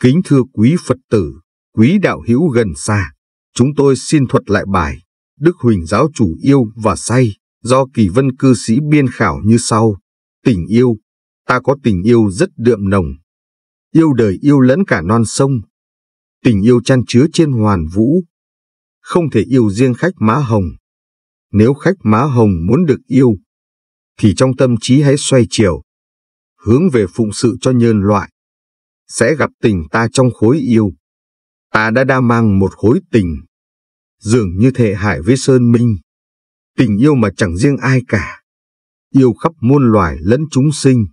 Kính thưa quý Phật tử, quý đạo hữu gần xa, chúng tôi xin thuật lại bài Đức Huỳnh Giáo Chủ Yêu và Say do Kỳ Vân Cư Sĩ biên khảo như sau. Tình yêu, ta có tình yêu rất đượm nồng, yêu đời yêu lẫn cả non sông. Tình yêu chan chứa trên hoàn vũ, không thể yêu riêng khách má hồng. Nếu khách má hồng muốn được yêu, thì trong tâm trí hãy xoay chiều, hướng về phụng sự cho nhân loại. Sẽ gặp tình ta trong khối yêu. Ta đã đa mang một khối tình, dường như thể hải với Sơn Minh. Tình yêu mà chẳng riêng ai cả. Yêu khắp muôn loài lẫn chúng sinh.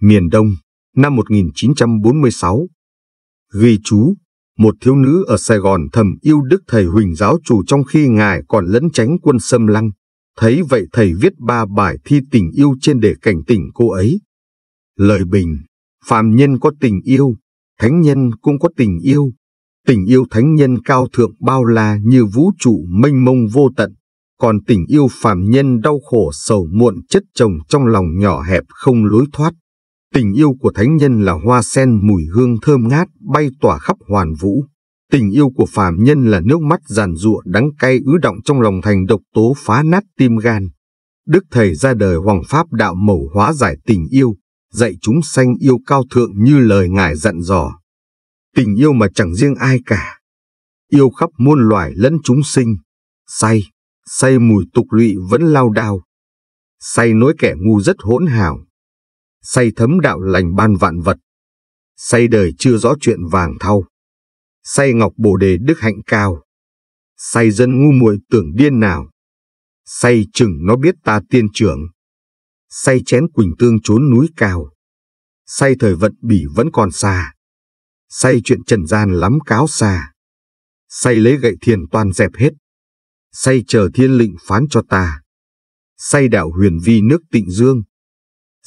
Miền Đông, năm 1946 Ghi chú một thiếu nữ ở Sài Gòn thầm yêu đức thầy Huỳnh giáo chủ trong khi ngài còn lẫn tránh quân xâm lăng. Thấy vậy thầy viết ba bài thi tình yêu trên để cảnh tỉnh cô ấy. Lời bình, phàm nhân có tình yêu, thánh nhân cũng có tình yêu. Tình yêu thánh nhân cao thượng bao la như vũ trụ mênh mông vô tận, còn tình yêu phàm nhân đau khổ sầu muộn chất chồng trong lòng nhỏ hẹp không lối thoát. Tình yêu của thánh nhân là hoa sen mùi hương thơm ngát bay tỏa khắp hoàn vũ. Tình yêu của phàm nhân là nước mắt giàn giụa đắng cay ứ động trong lòng thành độc tố phá nát tim gan. Đức Thầy ra đời hoàng pháp đạo mẫu hóa giải tình yêu, dạy chúng sanh yêu cao thượng như lời Ngài dặn dò. Tình yêu mà chẳng riêng ai cả. Yêu khắp muôn loài lẫn chúng sinh. Say, say mùi tục lụy vẫn lao đao. Say nỗi kẻ ngu rất hỗn hào say thấm đạo lành ban vạn vật, say đời chưa rõ chuyện vàng thau, say ngọc bồ đề đức hạnh cao, say dân ngu muội tưởng điên nào, say chừng nó biết ta tiên trưởng, say chén quỳnh tương trốn núi cao, say thời vận bỉ vẫn còn xa, say chuyện trần gian lắm cáo xa, say lấy gậy thiền toàn dẹp hết, say chờ thiên lệnh phán cho ta, say đạo huyền vi nước tịnh dương,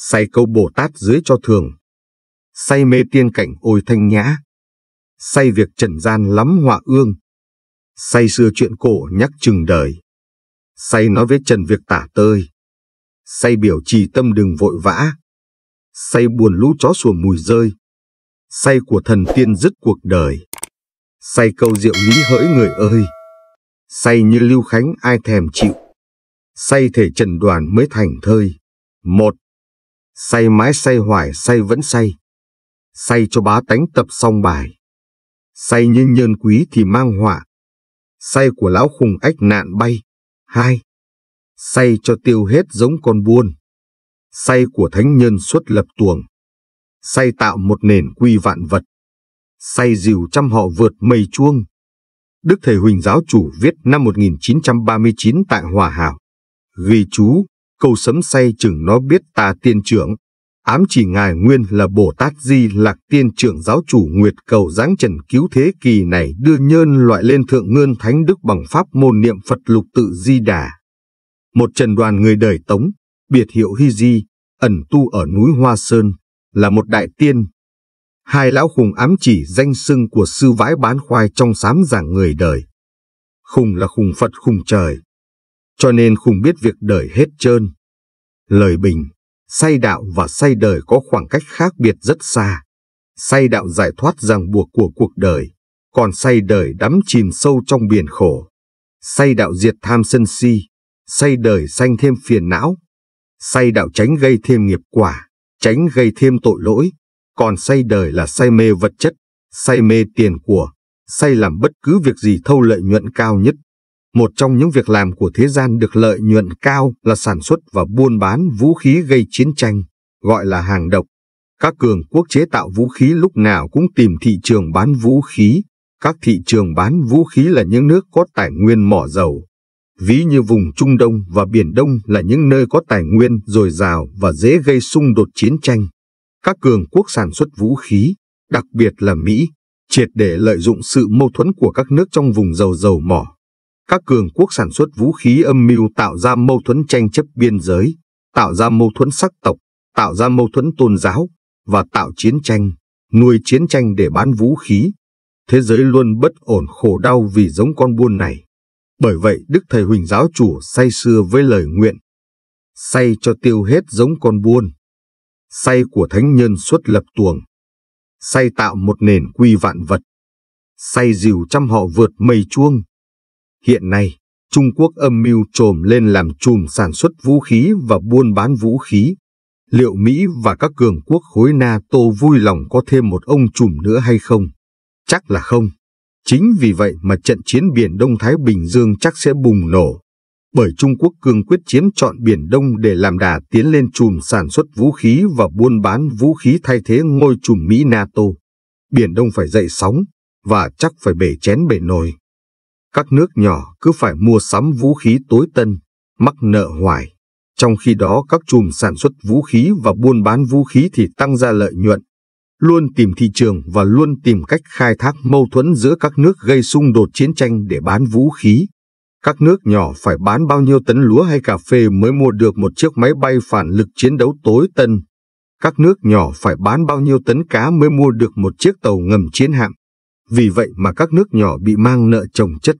say câu Bồ Tát dưới cho thường, say mê tiên cảnh ôi thanh nhã, say việc trần gian lắm họa ương, say xưa chuyện cổ nhắc chừng đời, say nói với trần việc tả tơi, say biểu trì tâm đừng vội vã, say buồn lũ chó sủa mùi rơi, say của thần tiên dứt cuộc đời, say câu rượu lý hỡi người ơi, say như lưu khánh ai thèm chịu, say thể trần đoàn mới thành thơi. một say mãi say hoài say vẫn say. Say cho bá tánh tập xong bài. Say như nhân quý thì mang họa. Say của lão khùng ách nạn bay. Hai. Say cho tiêu hết giống con buôn. Say của thánh nhân xuất lập tuồng. Say tạo một nền quy vạn vật. Say dìu trăm họ vượt mây chuông. Đức Thầy Huỳnh Giáo Chủ viết năm 1939 tại Hòa Hảo. Ghi chú câu sấm say chừng nó biết ta tiên trưởng. Ám chỉ ngài nguyên là Bồ Tát Di Lạc tiên trưởng giáo chủ Nguyệt Cầu Giáng Trần Cứu Thế Kỳ này đưa nhân loại lên thượng ngươn thánh đức bằng pháp môn niệm Phật lục tự Di Đà. Một trần đoàn người đời Tống, biệt hiệu Hy Di, ẩn tu ở núi Hoa Sơn, là một đại tiên. Hai lão khùng ám chỉ danh sưng của sư vãi bán khoai trong sám giảng người đời. Khùng là khùng Phật khùng trời, cho nên không biết việc đời hết trơn. Lời bình, say đạo và say đời có khoảng cách khác biệt rất xa. Say đạo giải thoát ràng buộc của cuộc đời, còn say đời đắm chìm sâu trong biển khổ. Say đạo diệt tham sân si, say đời sanh thêm phiền não. Say đạo tránh gây thêm nghiệp quả, tránh gây thêm tội lỗi, còn say đời là say mê vật chất, say mê tiền của, say làm bất cứ việc gì thâu lợi nhuận cao nhất. Một trong những việc làm của thế gian được lợi nhuận cao là sản xuất và buôn bán vũ khí gây chiến tranh, gọi là hàng độc. Các cường quốc chế tạo vũ khí lúc nào cũng tìm thị trường bán vũ khí. Các thị trường bán vũ khí là những nước có tài nguyên mỏ dầu. Ví như vùng Trung Đông và Biển Đông là những nơi có tài nguyên dồi dào và dễ gây xung đột chiến tranh. Các cường quốc sản xuất vũ khí, đặc biệt là Mỹ, triệt để lợi dụng sự mâu thuẫn của các nước trong vùng dầu dầu mỏ các cường quốc sản xuất vũ khí âm mưu tạo ra mâu thuẫn tranh chấp biên giới, tạo ra mâu thuẫn sắc tộc, tạo ra mâu thuẫn tôn giáo và tạo chiến tranh, nuôi chiến tranh để bán vũ khí. Thế giới luôn bất ổn khổ đau vì giống con buôn này. Bởi vậy Đức Thầy Huỳnh giáo chủ say xưa với lời nguyện. Say cho tiêu hết giống con buôn. Say của thánh nhân xuất lập tuồng. Say tạo một nền quy vạn vật. Say dìu trăm họ vượt mây chuông Hiện nay, Trung Quốc âm mưu trồm lên làm chùm sản xuất vũ khí và buôn bán vũ khí. Liệu Mỹ và các cường quốc khối NATO vui lòng có thêm một ông trùm nữa hay không? Chắc là không. Chính vì vậy mà trận chiến Biển Đông Thái Bình Dương chắc sẽ bùng nổ, bởi Trung Quốc cương quyết chiếm trọn Biển Đông để làm đà tiến lên chùm sản xuất vũ khí và buôn bán vũ khí thay thế ngôi chùm Mỹ-NATO. Biển Đông phải dậy sóng, và chắc phải bể chén bể nồi. Các nước nhỏ cứ phải mua sắm vũ khí tối tân, mắc nợ hoài. Trong khi đó các chùm sản xuất vũ khí và buôn bán vũ khí thì tăng ra lợi nhuận, luôn tìm thị trường và luôn tìm cách khai thác mâu thuẫn giữa các nước gây xung đột chiến tranh để bán vũ khí. Các nước nhỏ phải bán bao nhiêu tấn lúa hay cà phê mới mua được một chiếc máy bay phản lực chiến đấu tối tân. Các nước nhỏ phải bán bao nhiêu tấn cá mới mua được một chiếc tàu ngầm chiến hạm. Vì vậy mà các nước nhỏ bị mang nợ chồng chất.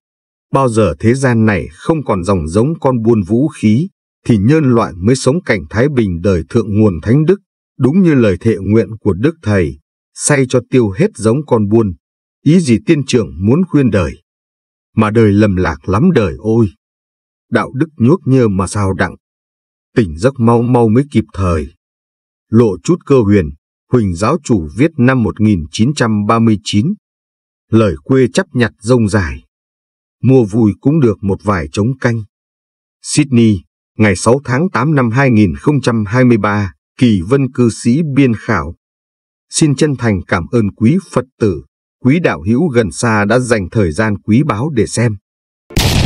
Bao giờ thế gian này không còn dòng giống con buôn vũ khí, thì nhân loại mới sống cảnh thái bình đời thượng nguồn thánh đức, đúng như lời thệ nguyện của Đức Thầy, say cho tiêu hết giống con buôn, ý gì tiên trưởng muốn khuyên đời. Mà đời lầm lạc lắm đời ôi! Đạo đức nhuốc nhơ mà sao đặng. Tỉnh giấc mau mau mới kịp thời. Lộ chút cơ huyền, Huỳnh giáo chủ viết năm 1939, lời quê chấp nhặt rông dài. Mua vui cũng được một vài trống canh. Sydney, ngày 6 tháng 8 năm 2023, Kỳ Vân cư sĩ biên khảo. Xin chân thành cảm ơn quý Phật tử, quý đạo hữu gần xa đã dành thời gian quý báu để xem.